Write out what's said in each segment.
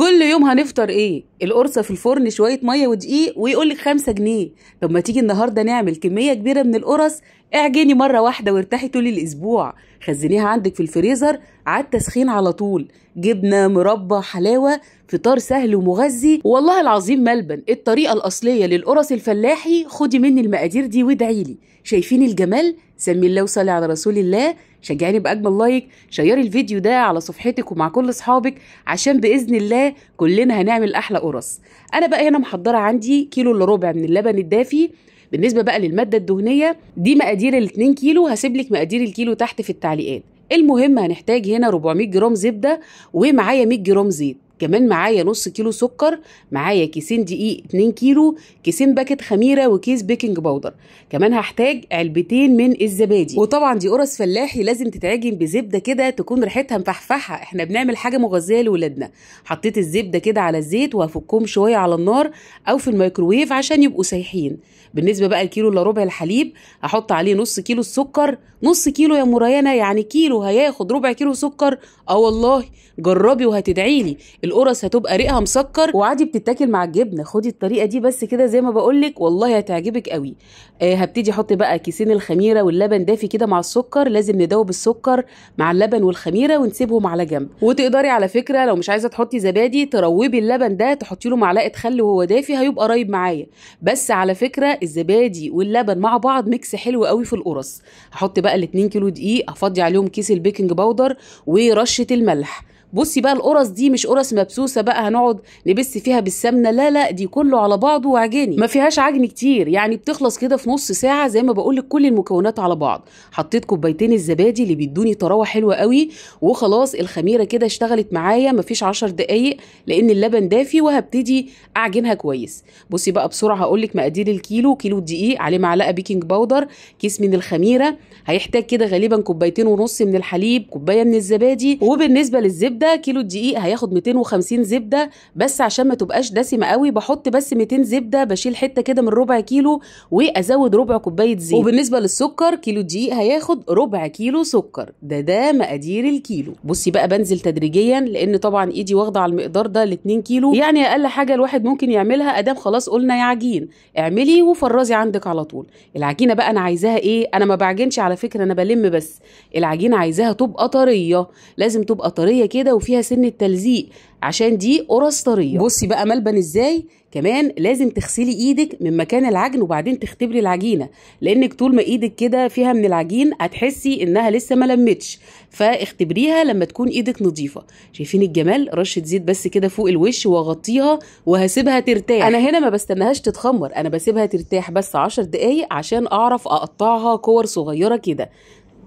كل يوم هنفطر ايه القرصه في الفرن شويه ميه ودقيق ويقول لك 5 جنيه طب ما تيجي النهارده نعمل كميه كبيره من القرص اعجني مره واحده وارتاحي طول الاسبوع خزنيها عندك في الفريزر على التسخين على طول جبنه مربى حلاوه فطار سهل ومغذي والله العظيم ملبن الطريقه الاصليه للقرص الفلاحي خدي مني المقادير دي وادعيلي شايفين الجمال سمي الله وصلي على رسول الله شجعني باجمل لايك شيري الفيديو ده على صفحتك ومع كل اصحابك عشان باذن الله كلنا هنعمل احلى قرص انا بقى هنا محضره عندي كيلو الا ربع من اللبن الدافي بالنسبه بقى للماده الدهنيه دي مقادير ال2 كيلو هسيب لك مقادير الكيلو تحت في التعليقات المهم هنحتاج هنا 400 جرام زبده ومعايا 100 جرام زيت كمان معايا نص كيلو سكر معايا كيسين دقيق 2 كيلو كيسين باكت خميره وكيس بيكنج باودر كمان هحتاج علبتين من الزبادي وطبعا دي قرص فلاحي لازم تتعجن بزبده كده تكون ريحتها مفحفحه احنا بنعمل حاجه مغذيه لاولادنا حطيت الزبده كده على الزيت وهفكهم شويه على النار او في الميكروويف عشان يبقوا سايحين بالنسبه بقى الكيلو الا ربع الحليب هحط عليه نص كيلو السكر نص كيلو يا مريانه يعني كيلو هياخد ربع كيلو سكر اه والله جربي وهتدعيلي القرص هتبقى ريقها مسكر وعادي بتتاكل مع الجبنه خدي الطريقه دي بس كده زي ما بقول لك والله هتعجبك قوي آه هبتدي احط بقى كيسين الخميره واللبن دافي كده مع السكر لازم ندوب السكر مع اللبن والخميره ونسيبهم على جنب وتقدري على فكره لو مش عايزه تحطي زبادي تروبي اللبن ده تحطي له معلقه خل وهو دافي هيبقى رايب معايا بس على فكره الزبادي واللبن مع بعض ميكس حلو قوي في القرص هحط بقى ال 2 كيلو دقيق هفضي عليهم كيس البيكنج باودر ورشه الملح بصي بقى القرص دي مش قرص مبسوسه بقى هنقعد نبس فيها بالسمنه لا لا دي كله على بعضه وعجيني ما فيهاش عجن كتير يعني بتخلص كده في نص ساعه زي ما بقول لك كل المكونات على بعض حطيت كوبايتين الزبادي اللي بيدوني طراوه حلوه قوي وخلاص الخميره كده اشتغلت معايا مفيش 10 دقايق لان اللبن دافي وهبتدي اعجنها كويس بصي بقى بسرعه هقول لك مقادير الكيلو كيلو دقيق عليه معلقه بيكنج باودر كيس من الخميره هيحتاج كده غالبا كوبايتين ونص من الحليب كوبايه من الزبادي وبالنسبه للزبده زبده كيلو الدقيق هياخد 250 زبده بس عشان ما تبقاش دسمه قوي بحط بس 200 زبده بشيل حته كده من ربع كيلو وازود ربع كوبايه زيت وبالنسبه للسكر كيلو الدقيق هياخد ربع كيلو سكر ده ده مقادير الكيلو بصي بقى بنزل تدريجيا لان طبعا ايدي واخده على المقدار ده ل 2 كيلو يعني اقل حاجه الواحد ممكن يعملها ادام خلاص قلنا يا عجين اعملي وفرزي عندك على طول العجينه بقى انا عايزاها ايه انا ما بعجنش على فكره انا بلم بس العجينه عايزاها تبقى طريه لازم تبقى طريه كده كده وفيها سن التلزيق عشان دي قرص طريه بصي بقى ملبن ازاي كمان لازم تغسلي ايدك من مكان العجن وبعدين تختبري العجينه لانك طول ما ايدك كده فيها من العجين هتحسي انها لسه ما لمتش فاختبريها لما تكون ايدك نظيفه شايفين الجمال رشه زيت بس كده فوق الوش واغطيها وهسيبها ترتاح انا هنا ما بستناهاش تتخمر انا بسيبها ترتاح بس 10 دقايق عشان اعرف اقطعها كور صغيره كده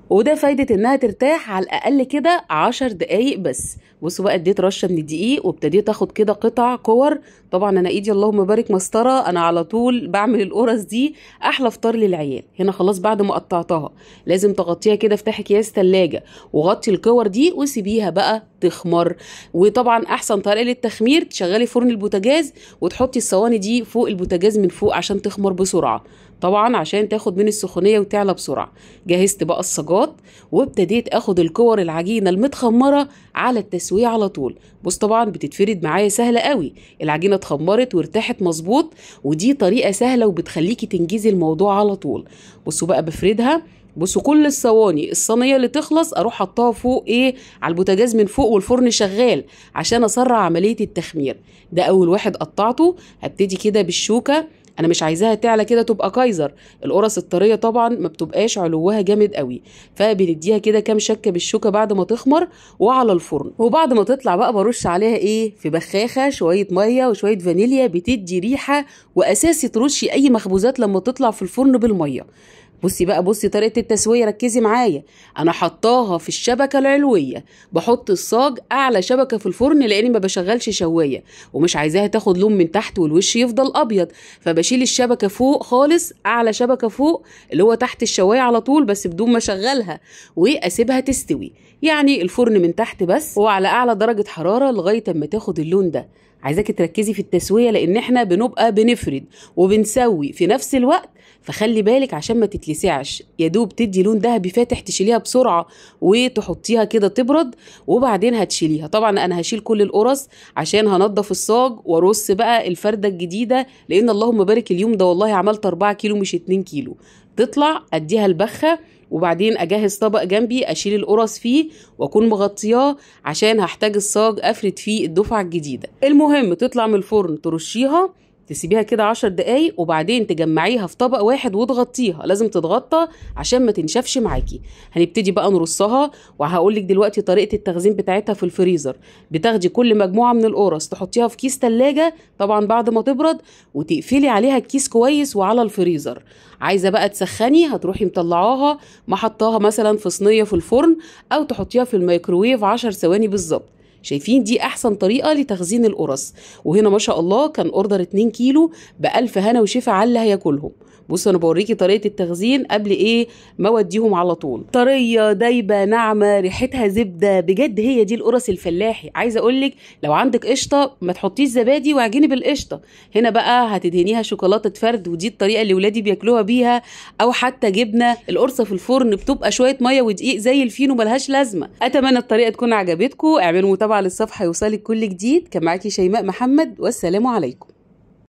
وده فايدة انها ترتاح على الاقل كده عشر دقايق بس بصوا بقى اديت رشة من الدقيق وابتديت اخد كده قطع كور طبعا انا ايدي اللهم بارك مسطرة انا على طول بعمل القرص دي احلى فطار للعيال هنا خلاص بعد ما قطعتها لازم تغطيها كده افتحي اكياس تلاجة وغطي الكور دي وسيبيها بقى تخمر وطبعا احسن طريقه للتخمير تشغلي فرن البوتاجاز وتحطي الصواني دي فوق البوتاجاز من فوق عشان تخمر بسرعه طبعا عشان تاخد من السخونيه وتعلى بسرعه جهزت بقى الصاجات وابتديت اخد الكور العجينه المتخمره على التسويه على طول بص طبعا بتتفرد معايا سهله قوي العجينه اتخمرت وارتاحت مظبوط ودي طريقه سهله وبتخليكي تنجزي الموضوع على طول بصوا بقى بفردها بصوا كل الصواني الصينيه اللي تخلص اروح احطها فوق ايه على البوتاجاز من فوق والفرن شغال عشان اسرع عمليه التخمير ده اول واحد قطعته هبتدي كده بالشوكه انا مش عايزاها تعلى كده تبقى كايزر القرص الطريه طبعا ما بتبقاش علوها جامد قوي فبنديها كده كام شكه بالشوكه بعد ما تخمر وعلى الفرن وبعد ما تطلع بقى برش عليها ايه في بخاخه شويه ميه وشويه فانيليا بتدي ريحه واساسي ترشي اي مخبوزات لما تطلع في الفرن بالميه بصي بقى بصي طريقه التسويه ركزي معايا انا حطاها في الشبكه العلويه بحط الصاج اعلى شبكه في الفرن لاني ما بشغلش شوايه ومش عايزاها تاخد لون من تحت والوش يفضل ابيض فبشيل الشبكه فوق خالص اعلى شبكه فوق اللي هو تحت الشوايه على طول بس بدون ما اشغلها واسيبها تستوي يعني الفرن من تحت بس وعلى اعلى درجه حراره لغايه اما تاخد اللون ده عايزاكي تركزي في التسويه لان احنا بنبقى بنفرد وبنسوي في نفس الوقت فخلي بالك عشان ما تتلسعش يا دوب تدي لون ذهبي فاتح تشيليها بسرعه وتحطيها كده تبرد وبعدين هتشيليها طبعا انا هشيل كل القرص عشان هنضف الصاج وارص بقى الفرده الجديده لان اللهم بارك اليوم ده والله عملت 4 كيلو مش 2 كيلو تطلع اديها البخه وبعدين اجهز طبق جنبي اشيل القرص فيه واكون مغطياه عشان هحتاج الصاج افرد فيه الدفعه الجديده المهم تطلع من الفرن ترشيها تسيبيها كده عشر دقايق وبعدين تجمعيها في طبق واحد وتغطيها لازم تتغطى عشان ما تنشفش معاكي هنبتدي بقى نرصها وهقولك دلوقتي طريقه التخزين بتاعتها في الفريزر بتاخدي كل مجموعه من القرص تحطيها في كيس تلاجة طبعا بعد ما تبرد وتقفلي عليها الكيس كويس وعلى الفريزر عايزه بقى تسخني هتروحي مطلعاها محطاها مثلا في صينيه في الفرن او تحطيها في الميكروويف 10 ثواني بالظبط شايفين دي احسن طريقه لتخزين القرص وهنا ما شاء الله كان اوردر 2 كيلو ب 1000 هنا وشفا على اللي هياكلهم بص انا بوريكي طريقه التخزين قبل ايه ما اوديهم على طول طريه دايبه ناعمه ريحتها زبده بجد هي دي القرص الفلاحي عايزه اقول لك لو عندك قشطه ما تحطيش زبادي واعجني بالقشطه هنا بقى هتدهنيها شوكولاته فرد ودي الطريقه اللي ولادي بياكلوها بيها او حتى جبنه القرصه في الفرن بتبقى شويه ميه ودقيق زي الفينو ملهاش لازمه اتمنى الطريقه تكون عجبتكم اعملوا متابعه طبعا الصفحة يوصلك كل جديد كان معاكي شيماء محمد والسلام عليكم